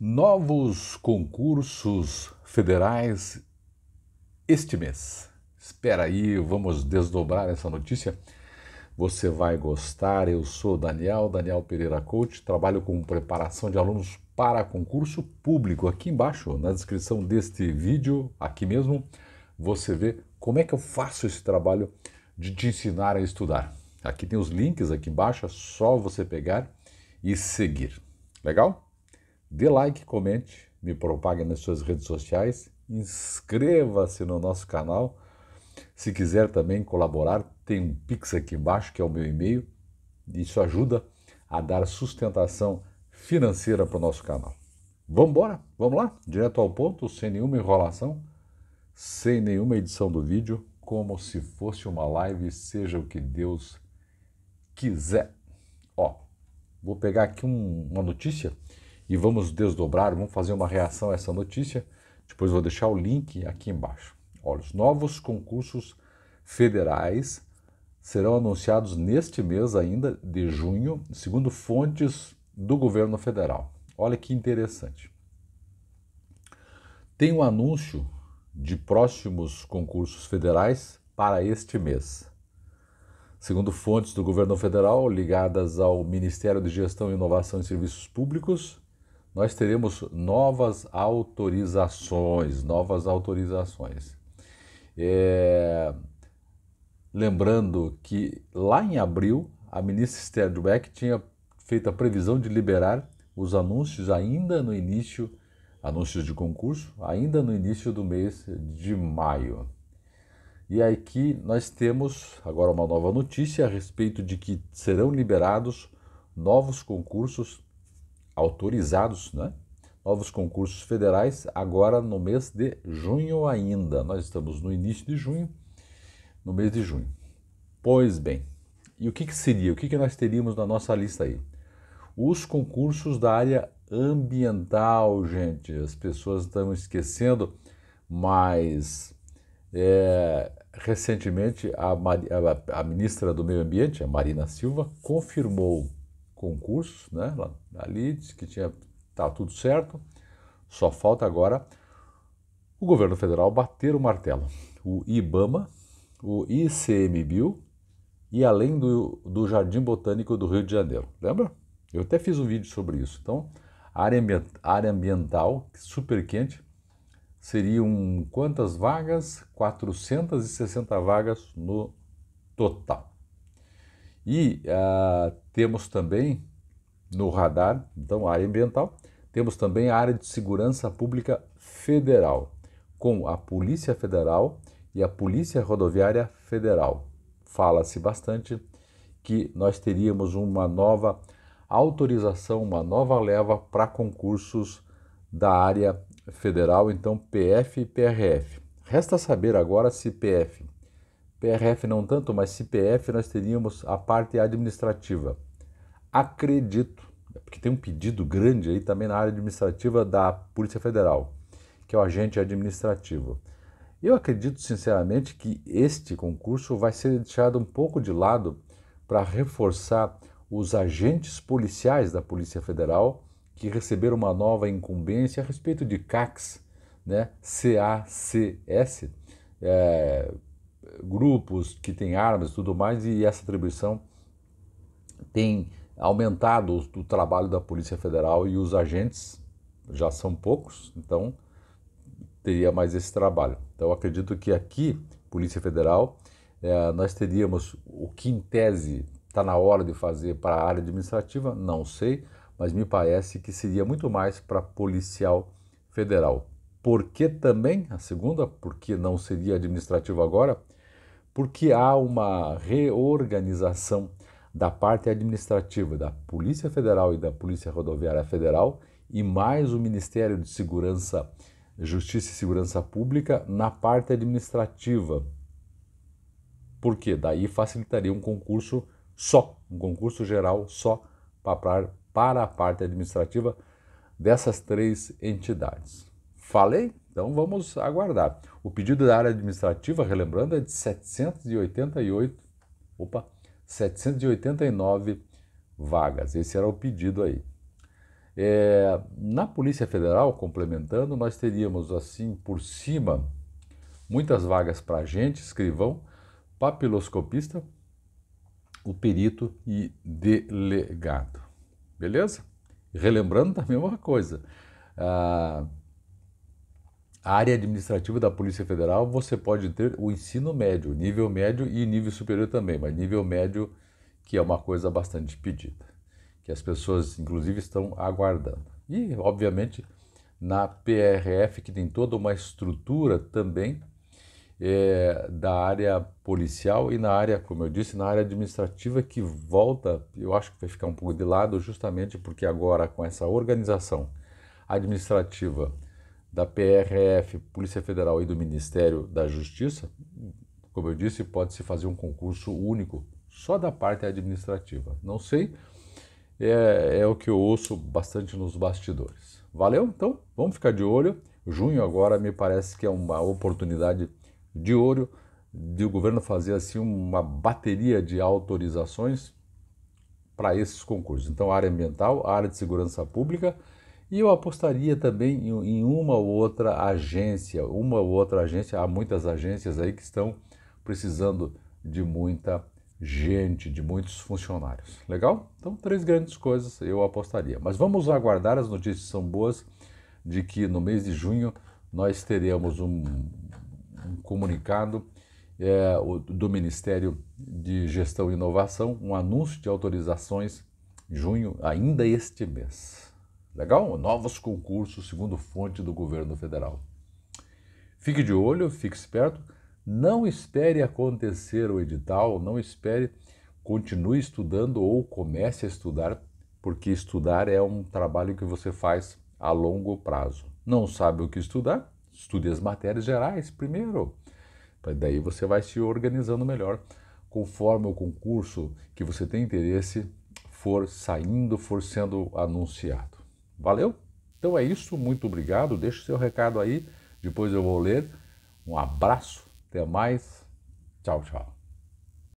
Novos concursos federais este mês. Espera aí, vamos desdobrar essa notícia. Você vai gostar. Eu sou Daniel, Daniel Pereira Coach, trabalho com preparação de alunos para concurso público. Aqui embaixo, na descrição deste vídeo, aqui mesmo, você vê como é que eu faço esse trabalho de te ensinar a estudar. Aqui tem os links aqui embaixo, é só você pegar e seguir. Legal? Dê like, comente, me propague nas suas redes sociais, inscreva-se no nosso canal. Se quiser também colaborar, tem um Pix aqui embaixo, que é o meu e-mail. Isso ajuda a dar sustentação financeira para o nosso canal. Vamos embora? Vamos lá? Direto ao ponto, sem nenhuma enrolação, sem nenhuma edição do vídeo, como se fosse uma live, seja o que Deus quiser. Ó, vou pegar aqui um, uma notícia e vamos desdobrar, vamos fazer uma reação a essa notícia. Depois vou deixar o link aqui embaixo. Olha, os novos concursos federais serão anunciados neste mês ainda de junho, segundo fontes do governo federal. Olha que interessante. Tem um anúncio de próximos concursos federais para este mês. Segundo fontes do governo federal ligadas ao Ministério de Gestão, Inovação e Serviços Públicos, nós teremos novas autorizações, novas autorizações. É... Lembrando que lá em abril, a ministra Esther Dweck tinha feito a previsão de liberar os anúncios ainda no início, anúncios de concurso, ainda no início do mês de maio. E aqui nós temos agora uma nova notícia a respeito de que serão liberados novos concursos autorizados, né? Novos concursos federais agora no mês de junho ainda. Nós estamos no início de junho, no mês de junho. Pois bem, e o que, que seria? O que, que nós teríamos na nossa lista aí? Os concursos da área ambiental, gente. As pessoas estão esquecendo, mas é, recentemente a, a, ministra do Meio Ambiente, a Marina Silva, confirmou concursos, né, lá, ali, disse que tinha tá tudo certo. Só falta agora o governo federal bater o martelo. O IBAMA, o ICMBio e além do, do Jardim Botânico do Rio de Janeiro. Lembra? Eu até fiz um vídeo sobre isso. Então, área, área ambiental super quente seriam quantas vagas? 460 vagas no total. E ah, temos também no radar, então, a área ambiental, temos também a área de segurança pública federal, com a Polícia Federal e a Polícia Rodoviária Federal. Fala-se bastante que nós teríamos uma nova autorização, uma nova leva para concursos da área federal, então PF e PRF. Resta saber agora se PF PRF não tanto, mas CPF nós teríamos a parte administrativa. Acredito, é porque tem um pedido grande aí também na área administrativa da Polícia Federal, que é o agente administrativo. Eu acredito sinceramente que este concurso vai ser deixado um pouco de lado para reforçar os agentes policiais da Polícia Federal que receberam uma nova incumbência a respeito de CACs, né? CACS, é, eh, grupos que têm armas e tudo mais, e essa atribuição tem aumentado o, trabalho da Polícia Federal e os agentes já são poucos, então teria mais esse trabalho. Então acredito que aqui, Polícia Federal, eh, nós teríamos o que em tese está na hora de fazer para a área administrativa, não sei, mas me parece que seria muito mais para policial federal. Por que também, a segunda, porque não seria administrativo agora, porque há uma reorganização da parte administrativa da Polícia Federal e da Polícia Rodoviária Federal e mais o Ministério de Segurança, Justiça e Segurança Pública na parte administrativa. Por quê? Daí facilitaria um concurso só, um concurso geral só para, para a parte administrativa dessas três entidades. Falei? Então vamos aguardar. O pedido da área administrativa, relembrando, é de 788, opa, 789 vagas. Esse era o pedido aí. É, na Polícia Federal, complementando, nós teríamos assim por cima muitas vagas para agente, escrivão, papiloscopista, o perito e delegado. Beleza? relembrando também uma coisa. Ah, área administrativa da Polícia Federal, você pode ter o ensino médio, nível médio e nível superior também, mas nível médio que é uma coisa bastante pedida, que as pessoas inclusive estão aguardando. E, obviamente, na PRF, que tem toda uma estrutura também é, da área policial e na área, como eu disse, na área administrativa que volta, eu acho que vai ficar um pouco de lado justamente porque agora com essa organização administrativa da PRF, Polícia Federal e do Ministério da Justiça, como eu disse, pode-se fazer um concurso único, só da parte administrativa. Não sei, é, é o que eu ouço bastante nos bastidores. Valeu? Então, vamos ficar de olho. Junho agora me parece que é uma oportunidade de ouro de o governo fazer assim uma bateria de autorizações para esses concursos. Então, área ambiental, área de segurança pública e eu apostaria também em uma ou outra agência, uma ou outra agência, há muitas agências aí que estão precisando de muita gente, de muitos funcionários. Legal? Então, três grandes coisas eu apostaria. Mas vamos aguardar, as notícias são boas, de que no mês de junho nós teremos um, um comunicado é, do Ministério de Gestão e Inovação, um anúncio de autorizações junho, ainda este mês. Legal? Novos concursos, segundo fonte do governo federal. Fique de olho, fique esperto. Não espere acontecer o edital, não espere, continue estudando ou comece a estudar, porque estudar é um trabalho que você faz a longo prazo. Não sabe o que estudar? Estude as matérias gerais primeiro. Daí você vai se organizando melhor conforme o concurso que você tem interesse for saindo, for sendo anunciado. Valeu? Então é isso, muito obrigado. Deixe seu recado aí, depois eu vou ler. Um abraço, até mais. Tchau, tchau.